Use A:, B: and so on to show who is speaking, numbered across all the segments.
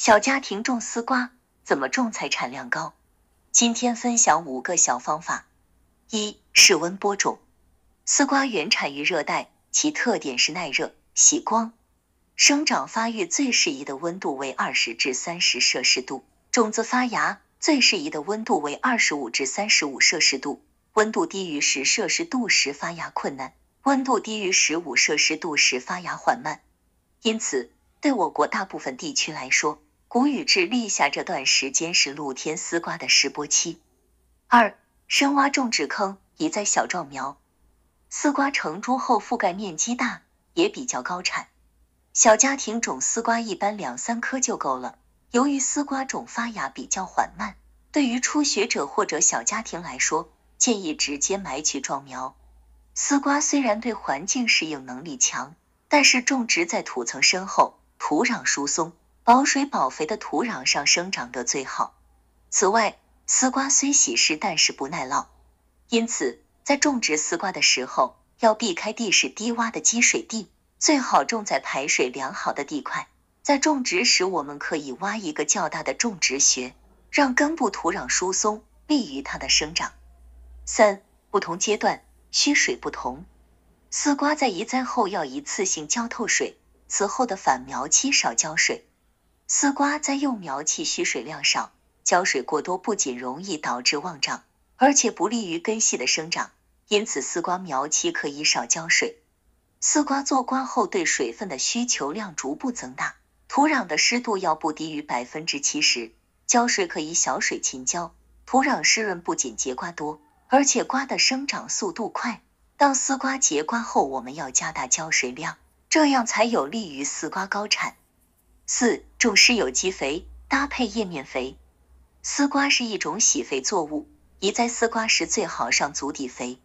A: 小家庭种丝瓜，怎么种才产量高？今天分享五个小方法。一、室温播种。丝瓜原产于热带，其特点是耐热、喜光，生长发育最适宜的温度为二十至三十摄氏度，种子发芽最适宜的温度为二十五至三十五摄氏度，温度低于十摄氏度时发芽困难，温度低于十五摄氏度时发芽缓慢。因此，对我国大部分地区来说，谷雨至立夏这段时间是露天丝瓜的试播期。二、深挖种植坑，移栽小壮苗。丝瓜成株后覆盖面积大，也比较高产。小家庭种丝瓜一般两三颗就够了。由于丝瓜种发芽比较缓慢，对于初学者或者小家庭来说，建议直接买取壮苗。丝瓜虽然对环境适应能力强，但是种植在土层深厚、土壤疏松。保水保肥的土壤上生长得最好。此外，丝瓜虽喜湿，但是不耐涝，因此在种植丝瓜的时候，要避开地势低洼的积水地，最好种在排水良好的地块。在种植时，我们可以挖一个较大的种植穴，让根部土壤疏松，利于它的生长。三不同阶段需水不同，丝瓜在移栽后要一次性浇透水，此后的反苗期少浇水。丝瓜在幼苗期需水量少，浇水过多不仅容易导致旺长，而且不利于根系的生长，因此丝瓜苗期可以少浇水。丝瓜坐瓜后对水分的需求量逐步增大，土壤的湿度要不低于百分之七十，浇水可以小水勤浇，土壤湿润不仅结瓜多，而且瓜的生长速度快。当丝瓜结瓜后，我们要加大浇水量，这样才有利于丝瓜高产。四、重视有机肥，搭配叶面肥。丝瓜是一种喜肥作物，移栽丝瓜时最好上足底肥，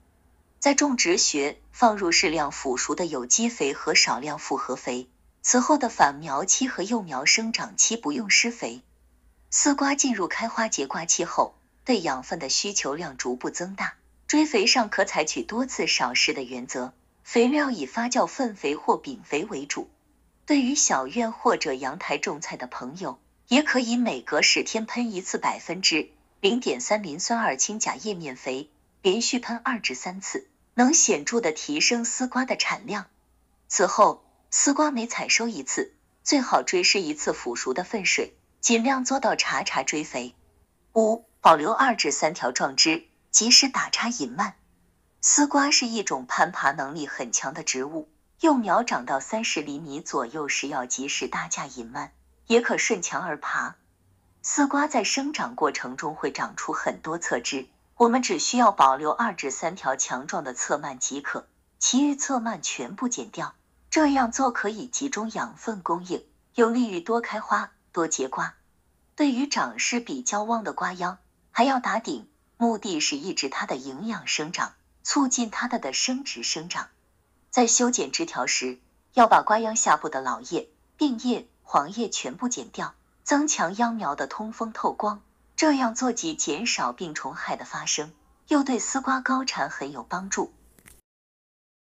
A: 在种植学，放入适量腐熟的有机肥和少量复合肥。此后的反苗期和幼苗生长期不用施肥。丝瓜进入开花结瓜期后，对养分的需求量逐步增大，追肥上可采取多次少施的原则，肥料以发酵粪肥或饼肥为主。对于小院或者阳台种菜的朋友，也可以每隔十天喷一次百分之零点三磷酸二氢钾叶面肥，连续喷二至三次，能显著的提升丝瓜的产量。此后，丝瓜每采收一次，最好追施一次腐熟的粪水，尽量做到查查追肥。五、保留二至三条壮枝，及时打叉引蔓。丝瓜是一种攀爬能力很强的植物。幼苗长到三十厘米左右时，要及时搭架引蔓，也可顺墙而爬。丝瓜在生长过程中会长出很多侧枝，我们只需要保留二至三条强壮的侧蔓即可，其余侧蔓全部剪掉。这样做可以集中养分供应，有利于多开花、多结瓜。对于长势比较旺的瓜秧，还要打顶，目的是抑制它的营养生长，促进它的的生殖生长。在修剪枝条时，要把瓜秧下部的老叶、病叶、黄叶全部剪掉，增强秧苗的通风透光。这样做既减少病虫害的发生，又对丝瓜高产很有帮助。